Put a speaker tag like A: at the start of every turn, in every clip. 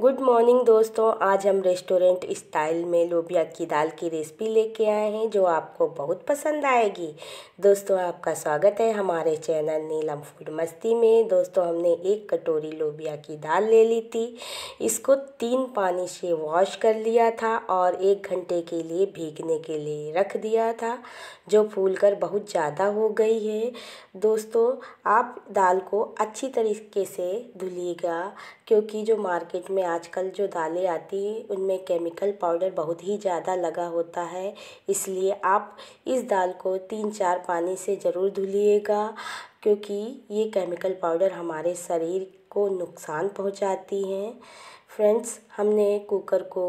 A: good morning दोस्तों आज हम रेस्टोरेंट स्टाइल में लोबिया की दाल की रेसिपी लेके आए हैं जो आपको बहुत पसंद आएगी दोस्तों आपका स्वागत है हमारे चैनल नीलम फूड मस्ती में दोस्तों हमने एक कटोरी लोबिया की दाल ले ली थी इसको तीन पानी से वॉश कर लिया था और एक घंटे के लिए भीगने के लिए रख दिया था जो फूल कर बहुत ज़्यादा हो गई है दोस्तों आप दाल को अच्छी तरीके से धुलिएगा क्योंकि जो मार्केट में आजकल जो दालें आती हैं उनमें केमिकल पाउडर बहुत ही ज़्यादा लगा होता है इसलिए आप इस दाल को तीन चार पानी से ज़रूर धुलिएगा क्योंकि ये केमिकल पाउडर हमारे शरीर को नुकसान पहुंचाती हैं फ्रेंड्स हमने कुकर को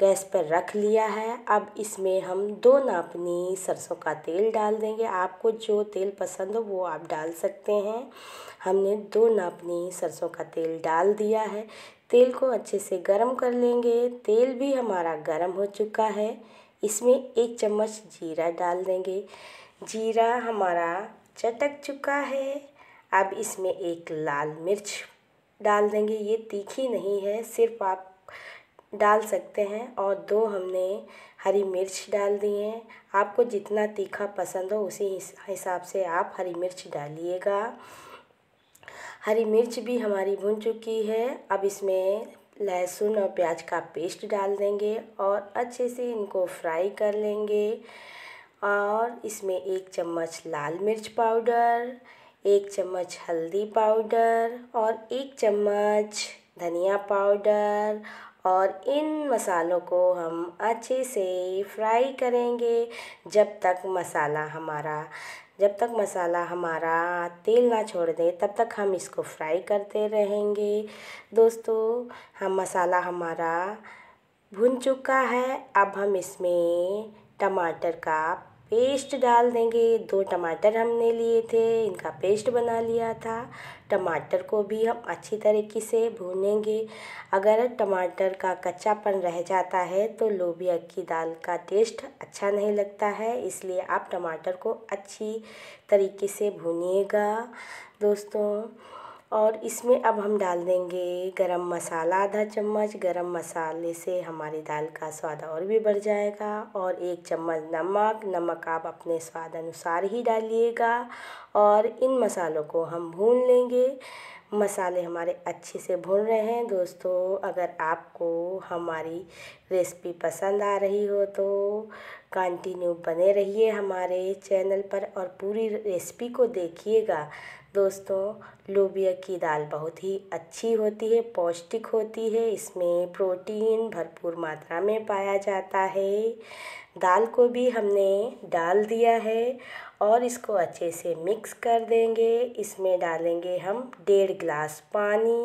A: गैस पर रख लिया है अब इसमें हम दो नापनी सरसों का तेल डाल देंगे आपको जो तेल पसंद हो वो आप डाल सकते हैं हमने दो नापनी सरसों का तेल डाल दिया है तेल को अच्छे से गर्म कर लेंगे तेल भी हमारा गर्म हो चुका है इसमें एक चम्मच जीरा डाल देंगे जीरा हमारा चटक चुका है अब इसमें एक लाल मिर्च डाल देंगे ये तीखी नहीं है सिर्फ आप डाल सकते हैं और दो हमने हरी मिर्च डाल दी हैं आपको जितना तीखा पसंद हो उसी हिसाब से आप हरी मिर्च डालिएगा हरी मिर्च भी हमारी भुन चुकी है अब इसमें लहसुन और प्याज का पेस्ट डाल देंगे और अच्छे से इनको फ्राई कर लेंगे और इसमें एक चम्मच लाल मिर्च पाउडर एक चम्मच हल्दी पाउडर और एक चम्मच धनिया पाउडर और इन मसालों को हम अच्छे से फ्राई करेंगे जब तक मसाला हमारा जब तक मसाला हमारा तेल ना छोड़ दे तब तक हम इसको फ्राई करते रहेंगे दोस्तों हम मसाला हमारा भुन चुका है अब हम इसमें टमाटर का पेस्ट डाल देंगे दो टमाटर हमने लिए थे इनका पेस्ट बना लिया था टमाटर को भी हम अच्छी तरीके से भूनेंगे अगर टमाटर का कच्चापन रह जाता है तो लोबिया की दाल का टेस्ट अच्छा नहीं लगता है इसलिए आप टमाटर को अच्छी तरीके से भूनिएगा दोस्तों और इसमें अब हम डाल देंगे गरम मसाला आधा चम्मच गरम मसाले से हमारी दाल का स्वाद और भी बढ़ जाएगा और एक चम्मच नमक नमक आप अपने स्वाद अनुसार ही डालिएगा और इन मसालों को हम भून लेंगे मसाले हमारे अच्छे से भून रहे हैं दोस्तों अगर आपको हमारी रेसिपी पसंद आ रही हो तो कंटिन्यू बने रहिए हमारे चैनल पर और पूरी रेसिपी को देखिएगा दोस्तों लोबिया की दाल बहुत ही अच्छी होती है पौष्टिक होती है इसमें प्रोटीन भरपूर मात्रा में पाया जाता है दाल को भी हमने डाल दिया है और इसको अच्छे से मिक्स कर देंगे इसमें डालेंगे हम डेढ़ गिलास पानी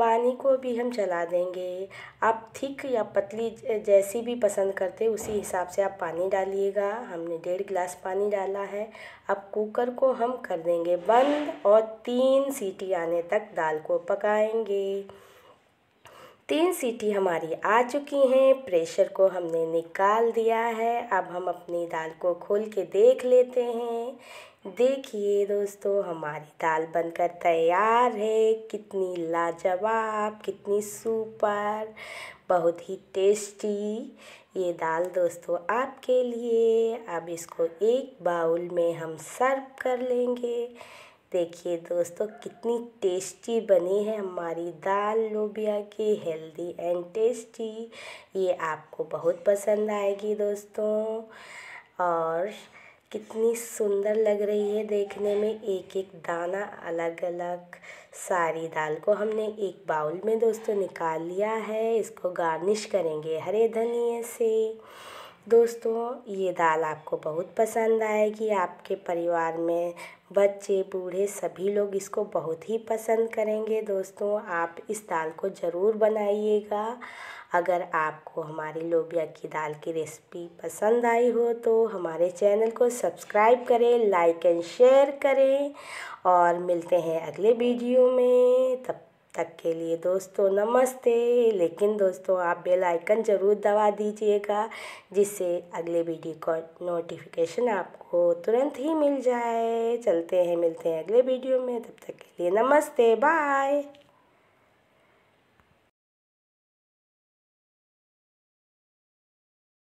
A: पानी को भी हम चला देंगे आप थिक या पतली जैसी भी पसंद करते उसी हिसाब से आप पानी डालिएगा हमने डेढ़ गिलास पानी डाला है अब कुकर को हम कर देंगे बंद और तीन सीटी आने तक दाल को पकाएंगे तीन सीटी हमारी आ चुकी हैं प्रेशर को हमने निकाल दिया है अब हम अपनी दाल को खोल के देख लेते हैं देखिए दोस्तों हमारी दाल बनकर तैयार है कितनी लाजवाब कितनी सुपर बहुत ही टेस्टी ये दाल दोस्तों आपके लिए अब इसको एक बाउल में हम सर्व कर लेंगे देखिए दोस्तों कितनी टेस्टी बनी है हमारी दाल लोबिया की हेल्दी एंड टेस्टी ये आपको बहुत पसंद आएगी दोस्तों और कितनी सुंदर लग रही है देखने में एक एक दाना अलग अलग सारी दाल को हमने एक बाउल में दोस्तों निकाल लिया है इसको गार्निश करेंगे हरे धनिए से दोस्तों ये दाल आपको बहुत पसंद आएगी आपके परिवार में बच्चे बूढ़े सभी लोग इसको बहुत ही पसंद करेंगे दोस्तों आप इस दाल को ज़रूर बनाइएगा अगर आपको हमारी लोबिया की दाल की रेसिपी पसंद आई हो तो हमारे चैनल को सब्सक्राइब करें लाइक एंड शेयर करें और मिलते हैं अगले वीडियो में तब तक के लिए दोस्तों नमस्ते लेकिन दोस्तों आप बेल आइकन ज़रूर दबा दीजिएगा जिससे अगले वीडियो का नोटिफिकेशन आपको तुरंत ही मिल जाए चलते हैं मिलते हैं अगले वीडियो में तब तक के लिए नमस्ते बाय